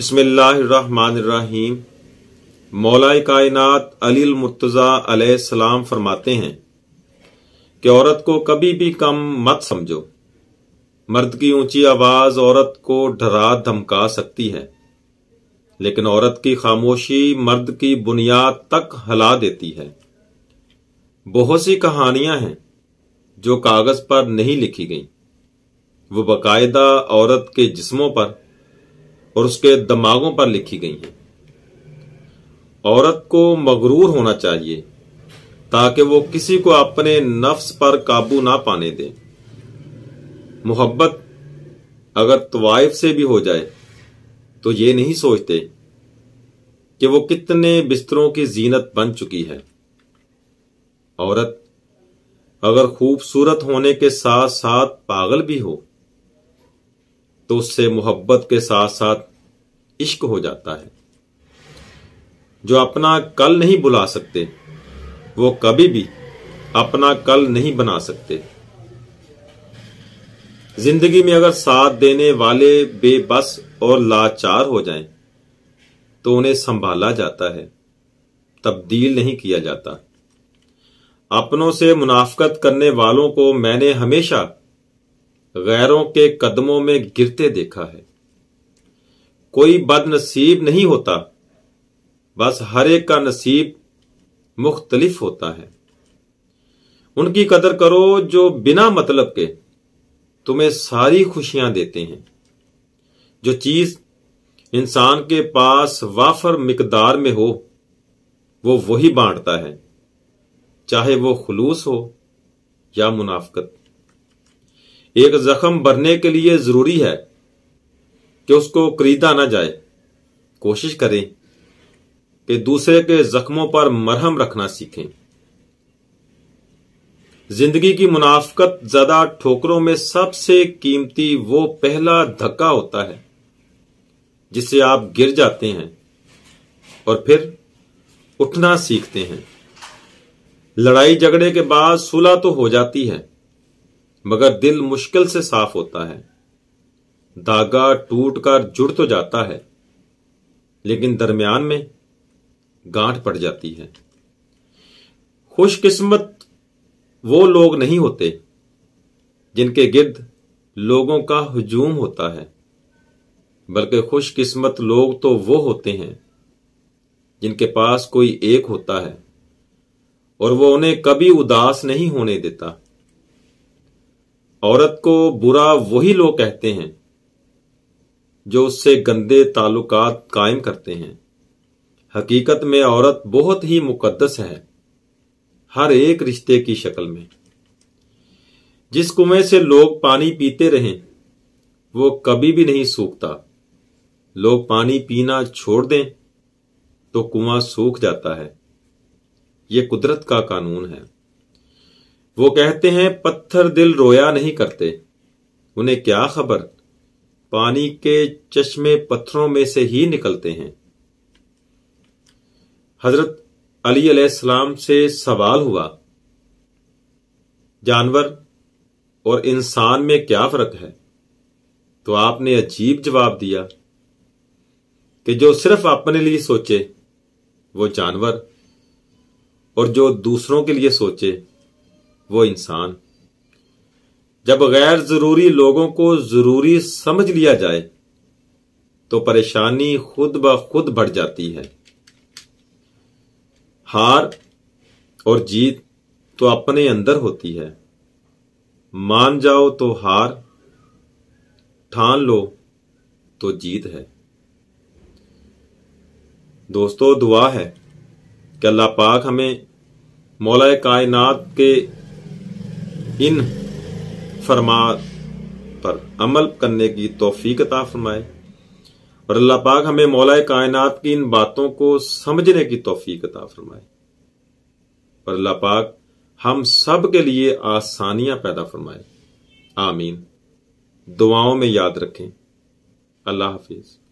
बसमीम मौलाए कायनात अलील मुर्तज़ा अलैहिस्सलाम फरमाते हैं कि औरत को कभी भी कम मत समझो मर्द की ऊंची आवाज औरत को डरा धमका सकती है लेकिन औरत की खामोशी मर्द की बुनियाद तक हला देती है बहुत सी कहानियां हैं जो कागज पर नहीं लिखी गई वो बाकायदा औरत के जिस्मों पर और उसके दिमागों पर लिखी गई हैं औरत को मगरूर होना चाहिए ताकि वो किसी को अपने नफ्स पर काबू ना पाने दे मोहब्बत अगर तवाइफ से भी हो जाए तो ये नहीं सोचते कि वो कितने बिस्तरों की जीनत बन चुकी है औरत अगर खूबसूरत होने के साथ साथ पागल भी हो तो उससे मोहब्बत के साथ साथ इश्क हो जाता है जो अपना कल नहीं बुला सकते वो कभी भी अपना कल नहीं बना सकते जिंदगी में अगर साथ देने वाले बेबस और लाचार हो जाएं, तो उन्हें संभाला जाता है तब्दील नहीं किया जाता अपनों से मुनाफ्त करने वालों को मैंने हमेशा गैरों के कदमों में गिरते देखा है कोई बदनसीब नहीं होता बस हर एक का नसीब मुख्तलिफ होता है उनकी कदर करो जो बिना मतलब के तुम्हें सारी खुशियां देते हैं जो चीज इंसान के पास वाफर मकदार में हो वो वही बांटता है चाहे वो खलूस हो या मुनाफकत एक जख्म भरने के लिए जरूरी है कि उसको खरीदा ना जाए कोशिश करें कि दूसरे के जख्मों पर मरहम रखना सीखें जिंदगी की मुनाफकत ज्यादा ठोकरों में सबसे कीमती वो पहला धक्का होता है जिससे आप गिर जाते हैं और फिर उठना सीखते हैं लड़ाई झगड़े के बाद सुलह तो हो जाती है मगर दिल मुश्किल से साफ होता है दागा टूट कर जुड़ तो जाता है लेकिन दरमियान में गांठ पड़ जाती है खुशकिस्मत वो लोग नहीं होते जिनके गिर्द लोगों का हजूम होता है बल्कि खुशकिस्मत लोग तो वो होते हैं जिनके पास कोई एक होता है और वो उन्हें कभी उदास नहीं होने देता औरत को बुरा वही लोग कहते हैं जो उससे गंदे ताल्लुकात कायम करते हैं हकीकत में औरत बहुत ही मुकद्दस है हर एक रिश्ते की शक्ल में जिस कुएं से लोग पानी पीते रहें वो कभी भी नहीं सूखता लोग पानी पीना छोड़ दें तो कुआं सूख जाता है ये कुदरत का कानून है वो कहते हैं पत्थर दिल रोया नहीं करते उन्हें क्या खबर पानी के चश्मे पत्थरों में से ही निकलते हैं हजरत अली अलैहिस्सलाम से सवाल हुआ जानवर और इंसान में क्या फर्क है तो आपने अजीब जवाब दिया कि जो सिर्फ अपने लिए सोचे वो जानवर और जो दूसरों के लिए सोचे वो इंसान जब गैर जरूरी लोगों को जरूरी समझ लिया जाए तो परेशानी खुद ब खुद बढ़ जाती है हार और जीत तो अपने अंदर होती है मान जाओ तो हार ठान लो तो जीत है दोस्तों दुआ है कि अल्लाह पाक हमें मौलाए कायनात के इन फरमा पर अमल करने की तोफ़ीकता फरमाए और अल्लाह पाक हमें मौलाए कायनात की इन बातों को समझने की ता फरमाए और अल्लाह पाक हम सब के लिए आसानियां पैदा फरमाए आमीन दुआओं में याद रखें अल्लाह हाफिज़